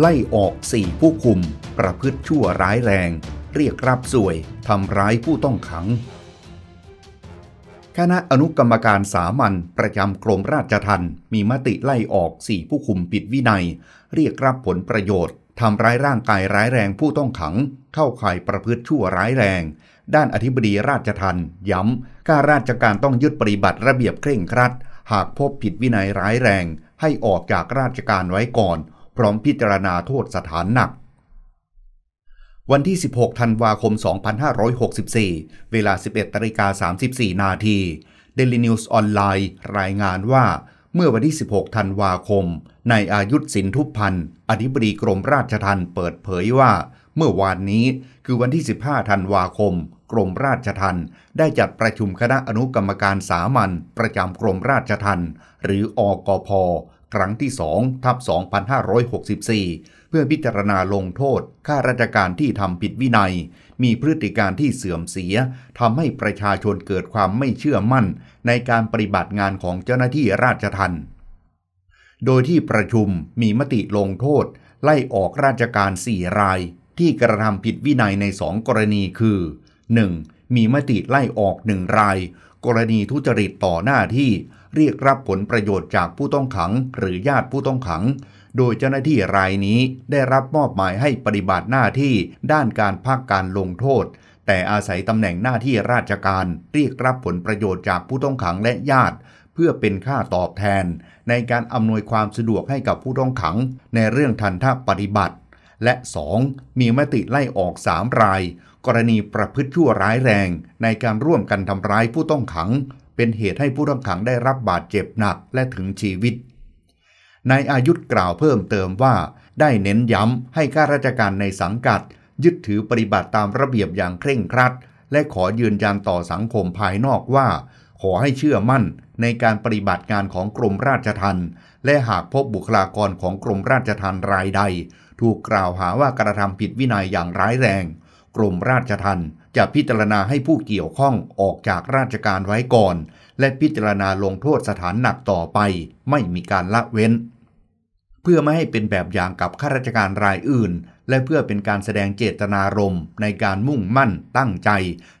ไล่ออก 4 ผู้คุม ประพฤติชั่วร้ายแรง เรียกรับสวยทำร้ายผู้ต้องขัง คณะอนุกรรมการสามัญประจำกรมราชทัณฑ์มีมติไล่ออก4ผู้คุมผิดวินัย เรียกรับผลประโยชน์ทำร้ายร่างกายร้ายแรงผู้ต้องขัง เข้าข่ายประพฤติชั่วร้ายแรง ด้านอธิบดีราชทั์ย้ำข้าราชการต้องยึดปฏิบัติระเบียบเคร่งครัด หากพบผิดวินัยร้ายแรง ให้ออกจากราชการไว้ก่อนพร้อมพิจารณาโทษสถานหนัก วันที่ 16ธันวาคม 2564 เวลา 11ตาิกา34นาทีเดลินิวส์ออนไลน์รายงานว่าเมื่อวันที่ 16ธันวาคมนายอายุสินทุพพันธ์อธิบดีกรมราชทัณฑ์เปิดเผยว่า เมื่อวานนี้คือวันที่ 15ธันวาคมกรมราชทัณฑ์ได้จัดประชุมคณะอนุกรรมการสามัญประจำกรมราชทัณฑ์หรืออกพครั้งที่2ทับ2564เพื่อพิจารณาลงโทษ ข้าราชการที่ทำผิดวินัย มีพฤติการที่เสื่อมเสียทำให้ประชาชนเกิดความไม่เชื่อมั่นในการปฏิบัติงานของเจ้าหน้าที่ราชทัณฑ์โดยที่ประชุมมีมติลงโทษ ไล่ออกราชการ4รายที่กระทำผิดวินัยใน2กรณีคือ 1. มีมติไล่ออกหนึ่งราย กรณีทุจริตต่อหน้าที่เรียกรับผลประโยชน์จากผู้ต้องขังหรือญาติผู้ต้องขัง โดยเจ้าหน้าที่รายนี้ได้รับมอบหมายให้ปฏิบัติหน้าที่ด้านการพักการลงโทษ แต่อาศัยตำแหน่งหน้าที่ราชการเรียกรับผลประโยชน์จากผู้ต้องขังและญาติ เพื่อเป็นค่าตอบแทน ในการอำนวยความสะดวกให้กับผู้ต้องขัง ในเรื่องทันทปฏิบัติ และ 2. มีมติไล่ออก3รายกรณีประพฤติชั่วร้ายแรง ในการร่วมกันทำร้ายผู้ต้องขังเป็นเหตุให้ผู้ต้องขังได้รับบาดเจ็บหนักและถึงชีวิตนายอายุธกล่าวเพิ่มเติมว่า ได้เน้นย้ำให้ข้าราชการในสังกัด ยึดถือปฏิบัติตามระเบียบอย่างเคร่งครัดและขอยืนยันต่อสังคมภายนอกว่า ขอให้เชื่อมั่นในการปฏิบัติงานของกรมราชทัณฑ์และหากพบบุคลากรของกรมราชทัณฑ์รายใด ถูกกล่าวหาว่ากระทำผิดวินัยอย่างร้ายแรงกรมราชทัณฑ์จะพิจารณาให้ผู้เกี่ยวข้องออกจากราชการไว้ก่อน และพิจารณาลงโทษสถานหนักต่อไป ไม่มีการละเว้น เพื่อไม่ให้เป็นแบบอย่างกับข้าราชการรายอื่น และเพื่อเป็นการแสดงเจตนารมณ์ในการมุ่งมั่นตั้งใจ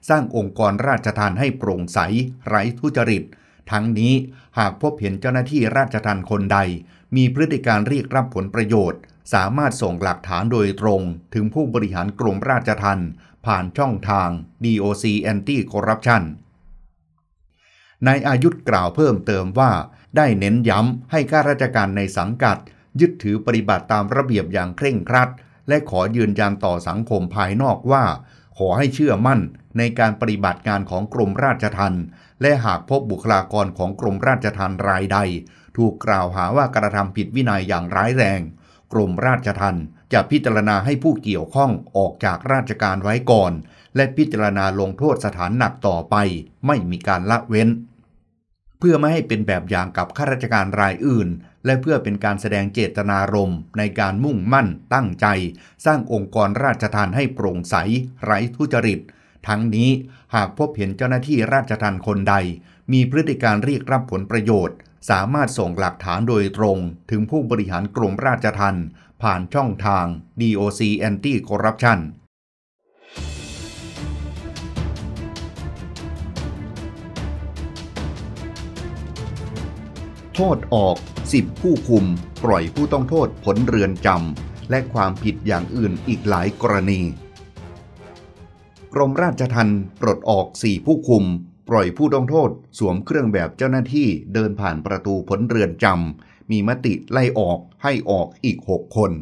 สร้างองค์กรราชทานให้โปร่งใส ไร้ทุจริต ทั้งนี้หากพบเห็นเจ้าหน้าที่ราชทานคนใด มีพฤติการเรียกรับผลประโยชน์ สามารถส่งหลักฐานโดยตรง ถึงผู้บริหารกรมราชทันผ่านช่องทาง DOC Anti Corruption นายอายุธกล่าวเพิ่มเติมว่า ได้เน้นย้ำให้ข้าราชการในสังกัด ยึดถือปฏิบัติตามระเบียบอย่างเคร่งครัด และขอยืนยันต่อสังคมภายนอกว่า ขอให้เชื่อมั่นในการปฏิบัติงานของกรมราชทัณฑ์และหากพบบุคลากรของกรมราชทัณฑ์รายใด ถูกกล่าวหาว่ากระทำผิดวินัยอย่างร้ายแรงกรมราชทัณฑ์จะพิจารณาให้ผู้เกี่ยวข้องออกจากราชการไว้ก่อน และพิจารณาลงโทษสถานหนักต่อไป ไม่มีการละเว้น เพื่อไม่ให้เป็นแบบอย่างกับข้าราชการรายอื่น และเพื่อเป็นการแสดงเจตนารมณ์ในการมุ่งมั่น ตั้งใจ สร้างองค์กรราชทฑ์ให้โปร่งใส ไร้ทุจริต ทั้งนี้หากพบเห็นเจ้าหน้าที่ราชทฑ์คนใด มีพฤติการเรียกรับผลประโยชน์สามารถส่งหลักฐานโดยตรงถึงผู้บริหารกรมราชทัณฑ์ผ่านช่องทาง DOC Anti Corruption โทษออก 10 ผู้คุมปล่อยผู้ต้องโทษผลเรือนจำ และความผิดอย่างอื่นอีกหลายกรณี กรมราชทัณฑ์ปลดออก 4 ผู้คุมปล่อยผู้ต้องโทษสวมเครื่องแบบเจ้าหน้าที่เดินผ่านประตูพ้นเรือนจำมีมติไล่ออกให้ออกอีก 6 คน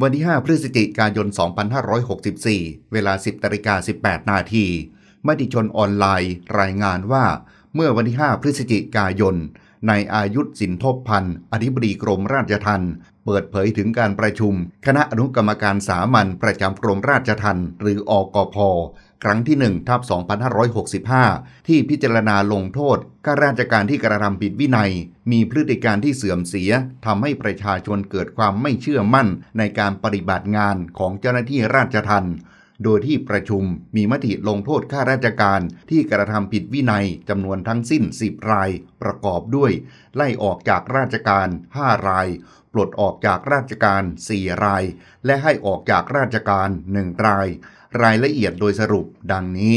วันที่ 5 พฤศจิกายน 2564 เวลา 10ตริกา18นาทีมติชนออนไลน์รายงานว่า เมื่อวันที่ 5 พฤศจิกายนนายอายุสินทบพันธ์อธิบดีกรมราชทัณฑ์เปิดเผยถึงการประชุม คณะอนุกรรมการสามัญประจำกรมราชทัณฑ์หรืออกพครั้งที่1ทับ 2565 ที่พิจารณาลงโทษ ข้าราชการที่กระทำผิดวินัย มีพฤติการที่เสื่อมเสียทำให้ประชาชนเกิดความไม่เชื่อมั่นในการปฏิบัติงานของเจ้าหน้าที่ราชทัณฑ์โดยที่ประชุมมีมติลงโทษข้าราชการที่กระทำผิดวินัยจำนวนทั้งสิ้น 10 ราย ประกอบด้วย ไล่ออกจากราชการ 5 ราย ปลดออกจากราชการ 4 ราย และให้ออกจากราชการ 1 รายรายละเอียดโดยสรุปดังนี้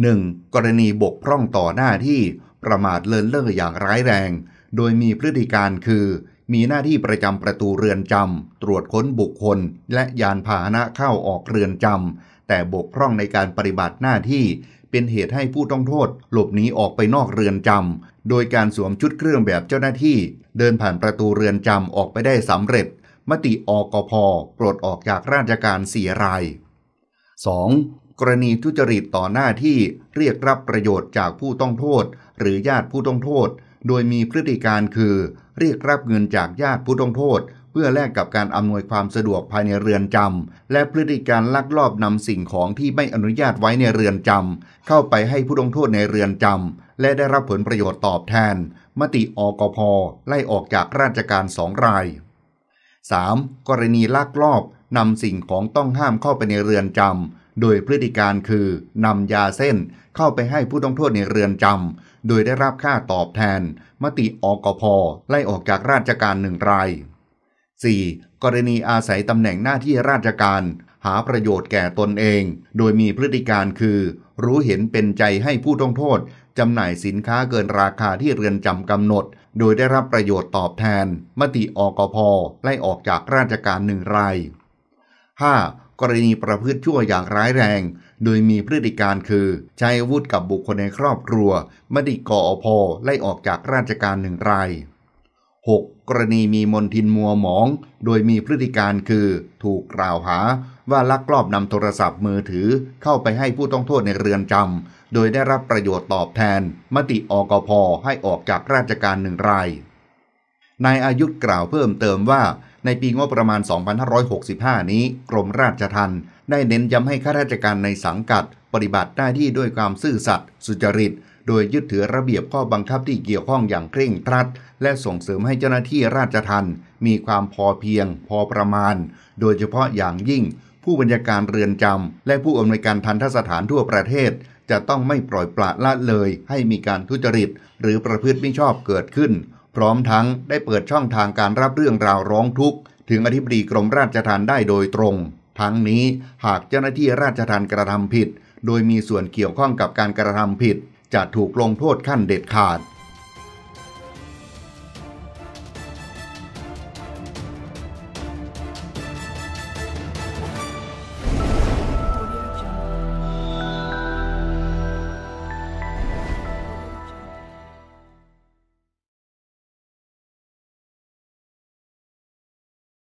1. กรณีบกพร่องต่อหน้าที่ประมาทเลินเล่ออย่างร้ายแรง โดยมีพฤติการคือ มีหน้าที่ประจำประตูเรือนจำตรวจค้นบุคคล และยานพาหนะเข้าออกเรือนจำแต่บกพร่องในการปฏิบัติหน้าที่เป็นเหตุให้ผู้ต้องโทษ หลบหนีออกไปนอกเรือนจำโดยการสวมชุดเครื่องแบบเจ้าหน้าที่ เดินผ่านประตูเรือนจำออกไปได้สำเร็จ มติอกพปลดออกจากราชการสี่ราย 2. กรณีทุจริตต่อหน้าที่เรียกรับประโยชน์จากผู้ต้องโทษ หรือญาติผู้ต้องโทษ โดยมีพฤติการคือ เรียกรับเงินจากญาติผู้ต้องโทษ เพื่อแลกกับการอำนวยความสะดวกภายในเรือนจำและพฤติการลักลอบนำสิ่งของที่ไม่อนุญาตไว้ในเรือนจำเข้าไปให้ผู้ต้องโทษในเรือนจำและได้รับผลประโยชน์ตอบแทน มติอกพไล่ออกจากราชการสองราย 3. กรณีลักลอบนำสิ่งของต้องห้ามเข้าไปในเรือนจำ โดยพฤติการคือนำยาเส้นเข้าไปให้ผู้ต้องโทษในเรือนจำ โดยได้รับค่าตอบแทน มติอกพไล่ออกจากราชการหนึ่งราย 4. กรณีอาศัยตำแหน่งหน้าที่ราชการ หาประโยชน์แก่ตนเอง โดยมีพฤติการคือ รู้เห็นเป็นใจให้ผู้ต้องโทษจำหน่ายสินค้าเกินราคาที่เรือนจำกำหนด โดยได้รับประโยชน์ตอบแทน มติอกพไล่ออกจากราชการหนึ่งราย 5. กรณีประพฤติชั่วอย่างร้ายแรง โดยมีพฤติการคือ ใช้อาวุธกับบุคคลในครอบครัว มติกออพอไล่ออกจากราชการหนึ่งราย 6. กรณีมีมนทินมัวหมอง โดยมีพฤติการคือ ถูกกล่าวหา ว่าลักลอบนำโทรศัพท์มือถือเข้าไปให้ผู้ต้องโทษในเรือนจำโดยได้รับประโยชน์ตอบแทนมติอกพอให้ออกจากราชการหนึ่งรายนายอายุกล่าวเพิ่มเติมว่าในปีงบประมาณ 2565 นี้กรมราชทัณฑ์ได้เน้นย้ำให้ข้าราชการในสังกัด ปฏิบัติหน้าที่ด้วยความซื่อสัตย์สุจริต โดยยึดถือระเบียบข้อบังคับที่เกี่ยวข้องอย่างเคร่งครัด และส่งเสริมให้เจ้าหน้าที่ราชทัณฑ์มีความพอเพียง พอประมาณ โดยเฉพาะอย่างยิ่ง ผู้บัญชาการเรือนจำและผู้อำนวยการทันทสถานทั่วประเทศ จะต้องไม่ปล่อยปละละเลย ให้มีการทุจริต หรือประพฤติไม่ชอบเกิดขึ้นพร้อมทั้งได้เปิดช่องทางการรับเรื่องราวร้องทุกข์ ถึงอธิบดีกรมราชธรรมได้โดยตรง ทั้งนี้หากเจ้าหน้าที่ราชธรรมกระทำผิด โดยมีส่วนเกี่ยวข้องกับการกระทำผิด จะถูกลงโทษขั้นเด็ดขาด